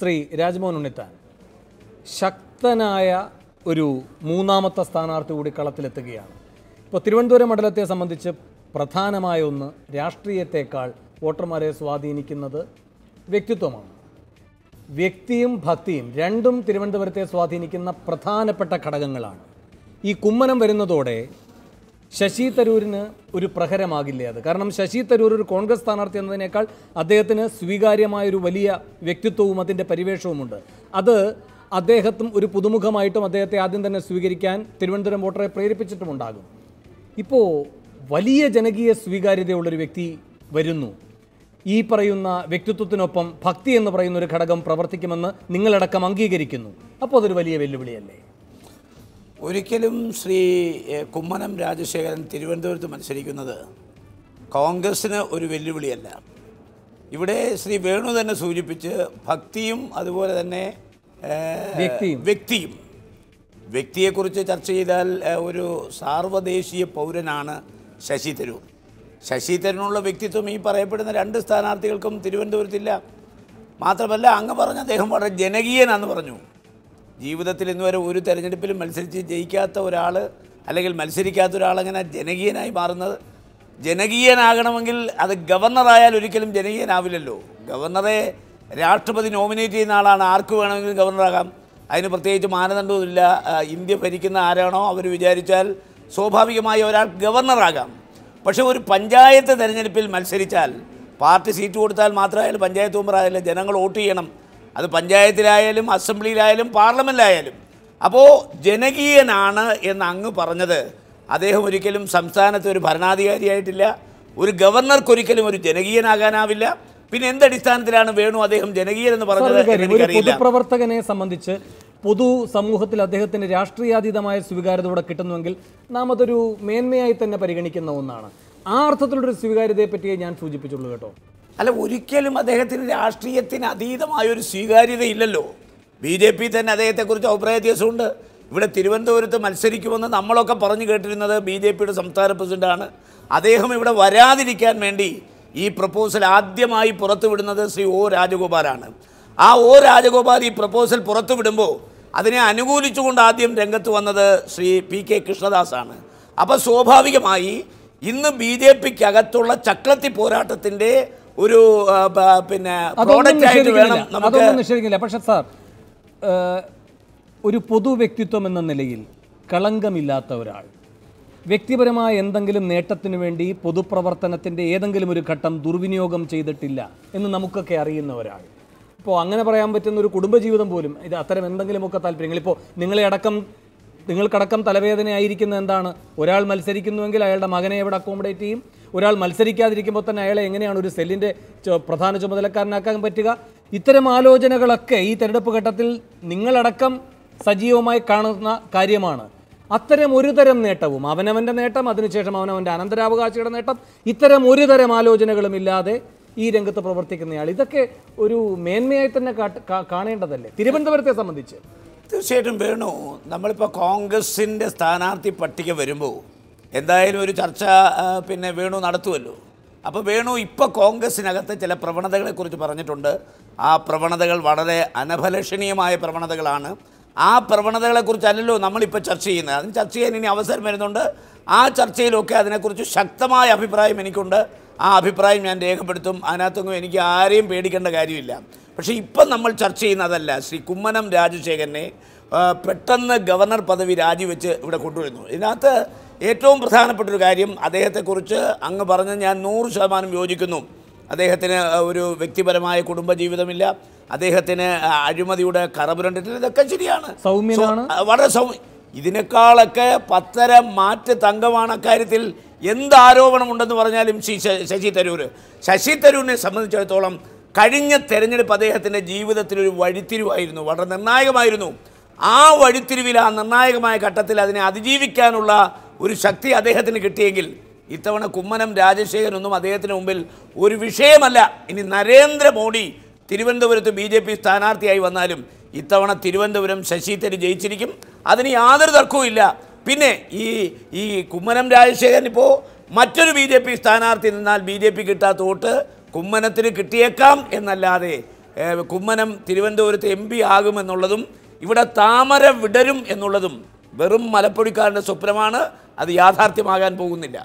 ശ്രീ രാജ്മോഹൻ ഉണ്ണിത്താൻ ശക്തനായ ഒരു മൂന്നാമത്തെ സ്ഥാനാർത്ഥി കൂടി കളത്തിലെത്തുകയാണ് ഇപ്പോൾ തിരുവനന്തപുരം മണ്ഡലത്തെ സംബന്ധിച്ച് പ്രധാനമായ ഒന്ന് രാഷ്ട്രീയത്തെക്കാൾ വോട്ടർമാരെ സ്വാധീനിക്കുന്നത് വ്യക്തിത്വമാണ് വ്യക്തിയും ഭക്തിയും രണ്ടും തിരുവനന്തപുരത്തെ സ്വാധീനിക്കുന്ന പ്രധാനപ്പെട്ട ഘടകങ്ങളാണ് ഈ കുമ്മനം വരുന്നതോടെ ശശി തരൂരിന് ഒരു പ്രഹരമാകില്ലേ അത് കാരണം ശശി തരൂർ ഒരു കോൺഗ്രസ് സ്ഥാനാർത്ഥി എന്നതിനേക്കാൾ അദ്ദേഹത്തിന് ഒരു വലിയ വ്യക്തിത്വവും അതിൻ്റെ പരിവേഷവുമുണ്ട് അത് അദ്ദേഹത്തും ഒരു പുതുമുഖമായിട്ടും അദ്ദേഹത്തെ ആദ്യം തന്നെ സ്വീകരിക്കാൻ തിരുവനന്തപുരം വോട്ടറെ പ്രേരിപ്പിച്ചിട്ടുമുണ്ടാകും ഇപ്പോൾ വലിയ ജനകീയ സ്വീകാര്യതയുള്ളൊരു വ്യക്തി വരുന്നു ഈ പറയുന്ന വ്യക്തിത്വത്തിനൊപ്പം ഭക്തി എന്ന് പറയുന്ന ഒരു ഘടകം പ്രവർത്തിക്കുമെന്ന് നിങ്ങളടക്കം അംഗീകരിക്കുന്നു അപ്പോൾ അതൊരു വലിയ വെല്ലുവിളിയല്ലേ ഒരിക്കലും ശ്രീ കുമ്മനം രാജശേഖരൻ തിരുവനന്തപുരത്ത് മത്സരിക്കുന്നത് കോൺഗ്രസ്സിന് ഒരു വെല്ലുവിളിയല്ല ഇവിടെ ശ്രീ വേണു തന്നെ സൂചിപ്പിച്ച് ഭക്തിയും അതുപോലെ തന്നെ വ്യക്തിയും വ്യക്തിയെക്കുറിച്ച് ചർച്ച ചെയ്താൽ ഒരു സാർവദേശീയ പൗരനാണ് ശശി തരൂർ ശശി തരൂരിനുള്ള വ്യക്തിത്വം ഈ പറയപ്പെടുന്ന രണ്ട് സ്ഥാനാർത്ഥികൾക്കും തിരുവനന്തപുരത്തില്ല മാത്രമല്ല അങ്ങ് പറഞ്ഞ അദ്ദേഹം വളരെ ജനകീയനാന്ന് പറഞ്ഞു ജീവിതത്തിൽ ഇന്ന് വരെ ഒരു തെരഞ്ഞെടുപ്പിലും മത്സരിച്ച് ജയിക്കാത്ത ഒരാൾ അല്ലെങ്കിൽ മത്സരിക്കാത്ത ഒരാളങ്ങനെ ജനകീയനായി മാറുന്നത് ജനകീയനാകണമെങ്കിൽ അത് ഗവർണറായാൽ ഒരിക്കലും ജനകീയനാവില്ലല്ലോ ഗവർണറെ രാഷ്ട്രപതി നോമിനേറ്റ് ചെയ്യുന്ന ആളാണ് ആർക്ക് വേണമെങ്കിലും ഗവർണറാകാം അതിന് പ്രത്യേകിച്ച് മാനദണ്ഡമില്ല ഇന്ത്യ ഭരിക്കുന്ന ആരാണോ അവർ വിചാരിച്ചാൽ സ്വാഭാവികമായി ഒരാൾ ഗവർണറാകാം പക്ഷേ ഒരു പഞ്ചായത്ത് തിരഞ്ഞെടുപ്പിൽ മത്സരിച്ചാൽ പാർട്ടി സീറ്റ് കൊടുത്താൽ മാത്രമേ പഞ്ചായത്ത് ആയാലും ജനങ്ങൾ വോട്ട് ചെയ്യണം അത് പഞ്ചായത്തിലായാലും അസംബ്ലിയിലായാലും പാർലമെൻറ്റിലായാലും അപ്പോൾ ജനകീയനാണ് എന്ന് അങ്ങ് പറഞ്ഞത് അദ്ദേഹം ഒരിക്കലും സംസ്ഥാനത്ത് ഒരു ഭരണാധികാരിയായിട്ടില്ല ഒരു ഗവർണർക്കൊരിക്കലും ഒരു ജനകീയനാകാനാവില്ല പിന്നെ എന്തടിസ്ഥാനത്തിലാണ് വേണു അദ്ദേഹം ജനകീയൻ എന്ന് പറഞ്ഞത് പൊതുപ്രവർത്തകനെ സംബന്ധിച്ച് പൊതു സമൂഹത്തിൽ അദ്ദേഹത്തിന് രാഷ്ട്രീയാതീതമായ സ്വീകാര്യത ഇവിടെ കിട്ടുന്നുവെങ്കിൽ നാം അതൊരു മേന്മയായി തന്നെ പരിഗണിക്കുന്ന ഒന്നാണ് ആ അർത്ഥത്തിലുള്ളൊരു സ്വീകാര്യതയെ പറ്റിയേ ഞാൻ സൂചിപ്പിച്ചുള്ളൂ കേട്ടോ അല്ല ഒരിക്കലും അദ്ദേഹത്തിന് രാഷ്ട്രീയത്തിന് അതീതമായ ഒരു സ്വീകാര്യതയില്ലല്ലോ ബി ജെ പി തന്നെ അദ്ദേഹത്തെക്കുറിച്ച് അഭിപ്രായ വ്യത്യാസമുണ്ട് ഇവിടെ തിരുവനന്തപുരത്ത് മത്സരിക്കുമെന്ന് നമ്മളൊക്കെ പറഞ്ഞു കേട്ടിരുന്നത് ബി ജെ പിയുടെ സംസ്ഥാന പ്രസിഡൻ്റാണ് അദ്ദേഹം ഇവിടെ വരാതിരിക്കാൻ വേണ്ടി ഈ പ്രപ്പോസൽ ആദ്യമായി പുറത്തുവിടുന്നത് ശ്രീ ഒ രാജഗോപാലാണ് ആ ഒ രാജഗോപാൽ ഈ പ്രപ്പോസൽ പുറത്തുവിടുമ്പോൾ അതിനെ അനുകൂലിച്ചുകൊണ്ട് ആദ്യം രംഗത്ത് വന്നത് ശ്രീ പി കെ കൃഷ്ണദാസാണ് അപ്പോൾ സ്വാഭാവികമായി ഇന്ന് ബി ജെ പിക്കകത്തുള്ള ചക്രത്തി പോരാട്ടത്തിൻ്റെ ഒരു പിന്നെ പ്രോഡക്റ്റ് ആയിട്ട് വേണം അതൊന്നും നിഷേധിക്കില്ല പക്ഷെ സാർ ഒരു പൊതു വ്യക്തിത്വം എന്ന നിലയിൽ കളങ്കമില്ലാത്ത ഒരാൾ വ്യക്തിപരമായ എന്തെങ്കിലും നേട്ടത്തിന് വേണ്ടി പൊതുപ്രവർത്തനത്തിൻ്റെ ഏതെങ്കിലും ഒരു ഘട്ടം ദുർവിനിയോഗം ചെയ്തിട്ടില്ല എന്ന് നമുക്കൊക്കെ അറിയുന്ന ഒരാൾ ഇപ്പോൾ അങ്ങനെ പറയാൻ പറ്റുന്ന ഒരു കുടുംബജീവിതം പോലും ഇത് അത്തരം എന്തെങ്കിലുമൊക്കെ താല്പര്യങ്ങൾ ഇപ്പോൾ നിങ്ങളെ അടക്കം നിങ്ങൾക്കടക്കം തലവേദനയായിരിക്കുന്ന എന്താണ് ഒരാൾ മത്സരിക്കുന്നുവെങ്കിൽ അയാളുടെ മകനെ എവിടെ അക്കോമഡേറ്റ് ചെയ്യും ഒരാൾ മത്സരിക്കാതിരിക്കുമ്പോൾ തന്നെ അയാളെ എങ്ങനെയാണ് ഒരു സെല്ലിൻ്റെ പ്രധാന ചുമതലക്കാരനാക്കാൻ പറ്റുക ഇത്തരം ആലോചനകളൊക്കെ ഈ തെരഞ്ഞെടുപ്പ് ഘട്ടത്തിൽ നിങ്ങളടക്കം സജീവമായി കാണുന്ന കാര്യമാണ് അത്തരം ഒരു തരം നേട്ടവും അവനവൻ്റെ നേട്ടം അതിനുശേഷം അവനവൻ്റെ അനന്തരാവകാശിയുടെ നേട്ടം ഇത്തരം ഒരു തരം ആലോചനകളും ഇല്ലാതെ ഈ രംഗത്ത് പ്രവർത്തിക്കുന്നയാൾ ഇതൊക്കെ ഒരു മേന്മയായി തന്നെ കാണേണ്ടതല്ലേ തിരുവനന്തപുരത്തെ സംബന്ധിച്ച് തീർച്ചയായിട്ടും വേണു നമ്മളിപ്പോൾ കോൺഗ്രസിൻ്റെ സ്ഥാനാർത്ഥി പട്ടിക വരുമ്പോൾ എന്തായാലും ഒരു ചർച്ച പിന്നെ വേണു നടത്തുമല്ലോ അപ്പോൾ വേണു ഇപ്പോൾ കോൺഗ്രസിനകത്ത് ചില പ്രവണതകളെക്കുറിച്ച് പറഞ്ഞിട്ടുണ്ട് ആ പ്രവണതകൾ വളരെ അനഭലഷണീയമായ പ്രവണതകളാണ് ആ പ്രവണതകളെക്കുറിച്ചല്ലല്ലോ നമ്മളിപ്പോൾ ചർച്ച ചെയ്യുന്നത് അതിന് ചർച്ച ചെയ്യാൻ ഇനി അവസരം വരുന്നുണ്ട് ആ ചർച്ചയിലൊക്കെ അതിനെക്കുറിച്ച് ശക്തമായ അഭിപ്രായം എനിക്കുണ്ട് ആ അഭിപ്രായം ഞാൻ രേഖപ്പെടുത്തും അതിനകത്തൊന്നും എനിക്ക് ആരെയും പേടിക്കേണ്ട കാര്യമില്ല പക്ഷേ ഇപ്പം നമ്മൾ ചർച്ച ചെയ്യുന്നതല്ല ശ്രീ കുമ്മനം രാജശേഖരനെ പെട്ടെന്ന് ഗവർണർ പദവി രാജിവെച്ച് ഇവിടെ കൊണ്ടുവരുന്നു ഇതിനകത്ത് ഏറ്റവും പ്രധാനപ്പെട്ട ഒരു കാര്യം അദ്ദേഹത്തെക്കുറിച്ച് അങ്ങ് പറഞ്ഞ് ഞാൻ നൂറ് ശതമാനം യോജിക്കുന്നു അദ്ദേഹത്തിന് ഒരു വ്യക്തിപരമായ കുടുംബജീവിതമില്ല അദ്ദേഹത്തിന് അഴിമതിയുടെ കറപുരണ്ടിട്ടില്ല ഇതൊക്കെ ശരിയാണ് വളരെ സൗമ്യ ഇതിനേക്കാളൊക്കെ പത്തര മാറ്റ് തങ്കമാണ് അക്കാര്യത്തിൽ എന്ത് ആരോപണമുണ്ടെന്ന് പറഞ്ഞാലും ശ്രീ ശശി തരൂർ ശശി തരൂരിനെ സംബന്ധിച്ചിടത്തോളം കഴിഞ്ഞ തെരഞ്ഞെടുപ്പ് അദ്ദേഹത്തിൻ്റെ ജീവിതത്തിലൊരു വഴിത്തിരിവായിരുന്നു വളരെ നിർണായകമായിരുന്നു ആ വഴിത്തിരിവിൽ ആ നിർണായകമായ ഘട്ടത്തിൽ അതിനെ അതിജീവിക്കാനുള്ള ഒരു ശക്തി അദ്ദേഹത്തിന് കിട്ടിയെങ്കിൽ ഇത്തവണ കുമ്മനം രാജശേഖരനൊന്നും അദ്ദേഹത്തിന് മുമ്പിൽ ഒരു വിഷയമല്ല ഇനി നരേന്ദ്രമോദി തിരുവനന്തപുരത്ത് ബി ജെ പി സ്ഥാനാർത്ഥിയായി വന്നാലും ഇത്തവണ തിരുവനന്തപുരം ശശി തരൂർ ജയിച്ചിരിക്കും അതിന് യാതൊരു തർക്കവും ഇല്ല പിന്നെ ഈ ഈ കുമ്മനം രാജശേഖരൻ ഇപ്പോൾ മറ്റൊരു ബി ജെ പി സ്ഥാനാർത്ഥി നിന്നാൽ ബി ജെ പി കിട്ടാത്ത വോട്ട് കുമ്മനത്തിന് കിട്ടിയേക്കാം എന്നല്ലാതെ കുമ്മനം തിരുവനന്തപുരത്ത് എം പി ആകുമെന്നുള്ളതും ഇവിടെ താമര വിടരും എന്നുള്ളതും വെറും മലപ്പുഴക്കാരൻ്റെ സ്വപ്നമാണ് അത് യാഥാർത്ഥ്യമാകാൻ പോകുന്നില്ല